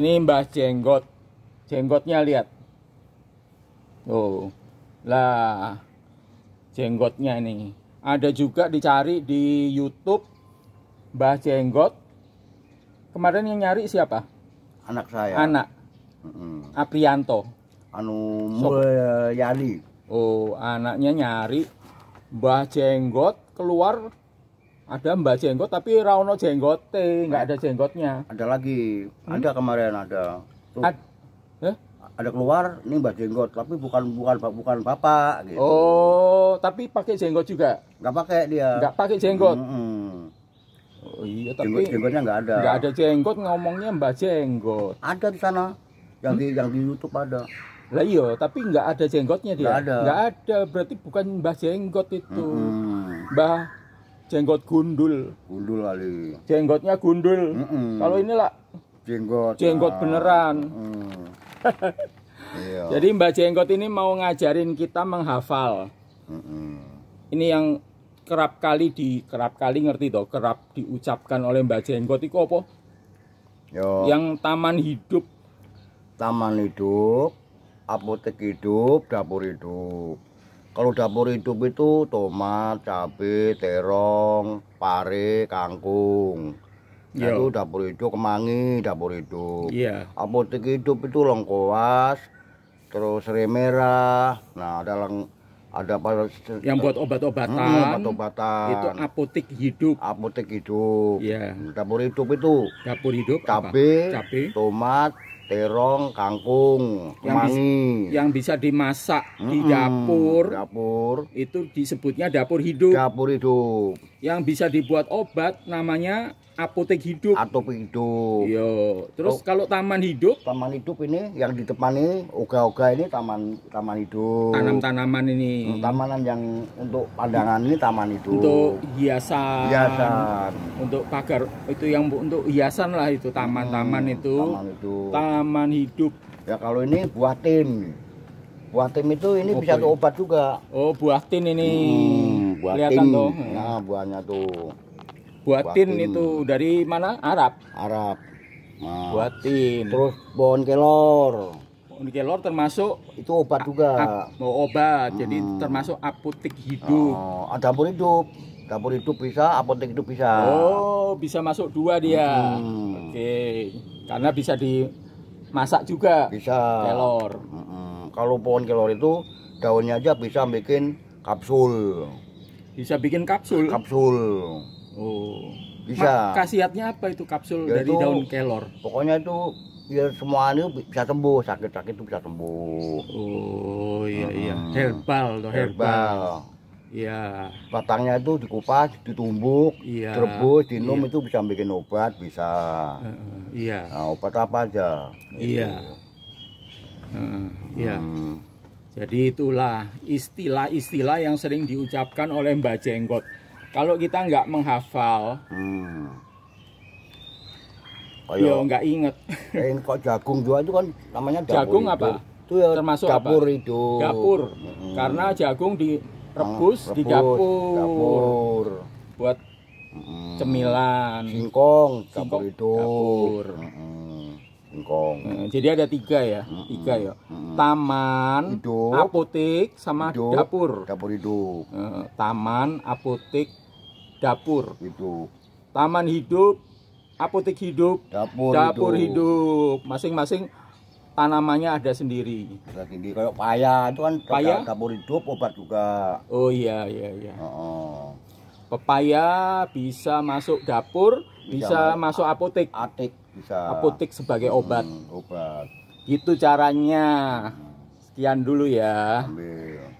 Ini Mbah Jenggot. Jenggotnya lihat. Oh. Lah jenggotnya ini. Ada juga dicari di YouTube Mbah Jenggot. Kemarin yang nyari siapa? Anak saya. Anak. Mm -hmm. Aprianto. Anu Mulyani. Oh, anaknya nyari Mbah Jenggot keluar ada Mbak Jenggot tapi rawono jenggot nggak ada jenggotnya. Ada lagi, hmm? ada kemarin ada. Tuh. Ad eh? Ada keluar, ini Mbak Jenggot, tapi bukan bukan bukan bapak. Gitu. Oh, tapi pakai jenggot juga? Nggak pakai dia. Nggak pakai jenggot. hmm, -hmm. Oh iya, tapi jenggot jenggotnya nggak ada. Nggak ada jenggot, ngomongnya Mbak Jenggot. Ada di sana, yang hmm? di yang di YouTube ada. Lah iya, tapi nggak ada jenggotnya dia. Nggak ada. Nggak ada, berarti bukan Mbak Jenggot itu. Mbak. -hmm. Mbah jenggot gundul. Gundul kali. Jenggotnya gundul. Mm -mm. Kalau ini lah jenggot. Jenggot ah. beneran. Mm. Jadi Mbak Jenggot ini mau ngajarin kita menghafal. Mm -mm. Ini yang kerap kali di kerap kali ngerti toh kerap diucapkan oleh Mbak Jenggot itu apa? Yo. Yang taman hidup. Taman hidup, apotek hidup, dapur hidup kalau dapur hidup itu tomat cabai terong pare kangkung nah, Yo. itu dapur hidup kemangi dapur hidup yeah. apotek hidup itu lengkoas terus serai merah nah ada leng ada apa yang buat obat-obatan hmm, obat-obatan itu apotek hidup apotek hidup yeah. dapur hidup itu dapur hidup Cabai, cabe tomat terong, kangkung, kemangi. Yang, yang bisa dimasak mm -mm, di dapur. Dapur. Itu disebutnya dapur hidup. Dapur hidup yang bisa dibuat obat namanya apotek hidup. atau hidup. Yo, Terus oh, kalau taman hidup? Taman hidup ini yang di depan ini oga-oga ini taman taman hidup. Tanam-tanaman ini. Hmm, Tamanan yang untuk pandangan ini taman hidup. Untuk hiasan. Hiasan. Untuk pagar itu yang untuk hiasan lah itu taman-taman hmm, itu. Taman hidup. Taman hidup. Ya kalau ini buah tim. Buah tim itu ini oh, bisa untuk obat juga. Oh, buah tim ini. Hmm buatin. Tuh. Ya. Nah, buahnya tuh. Buatin, buatin itu dari mana? Arab. Arab. Nah. Buatin. Terus pohon kelor. Pohon kelor termasuk itu obat juga. Mau oh, obat. Hmm. Jadi termasuk apotek hidup. Oh, ada apotek hidup. Dapur hidup bisa, apotek hidup bisa. Oh, bisa masuk dua dia. Hmm. Oke. Karena bisa dimasak juga. Bisa. Kelor. Hmm. Kalau pohon kelor itu daunnya aja bisa bikin kapsul. Bisa bikin kapsul. Kapsul. Oh. Bisa. Mak, khasiatnya apa itu kapsul Yaitu, dari daun kelor? Pokoknya itu ya semua ini bisa sembuh, sakit-sakit itu bisa sembuh. Oh, iya hmm. iya. Herbal toh, herbal. Iya. Batangnya itu dikupas, ditumbuk, iya. direbus, dinum iya. itu bisa bikin obat, bisa. iya. Nah, obat apa aja? Iya. Gitu. hmm. Hmm. Jadi itulah istilah-istilah yang sering diucapkan oleh Mbak Jenggot. Kalau kita nggak menghafal, hmm. ya nggak inget. Eh, kok jagung juga itu kan namanya dapur jagung hidup. apa? Itu ya termasuk dapur apa? itu. Dapur. Hmm. Karena jagung direbus hmm, ah, di dapur. dapur. Buat hmm. cemilan. Singkong, dapur Singkong, itu. Dapur. Hmm singkong. Eh, jadi ada tiga ya, mm tiga ya. Mm Taman, hidup, apotek, sama hidup, dapur. Dapur hidup. Eh, taman, apotek, dapur. Hidup. Taman hidup, apotek hidup, dapur, dapur hidup. Masing-masing tanamannya ada sendiri. Ada sendiri. Kalau paya itu kan paya? dapur hidup obat juga. Oh iya iya iya. Oh, oh pepaya bisa masuk dapur bisa, bisa masuk apotek apotek bisa apotek sebagai hmm, obat hmm, obat gitu caranya hmm. sekian dulu ya Ambil.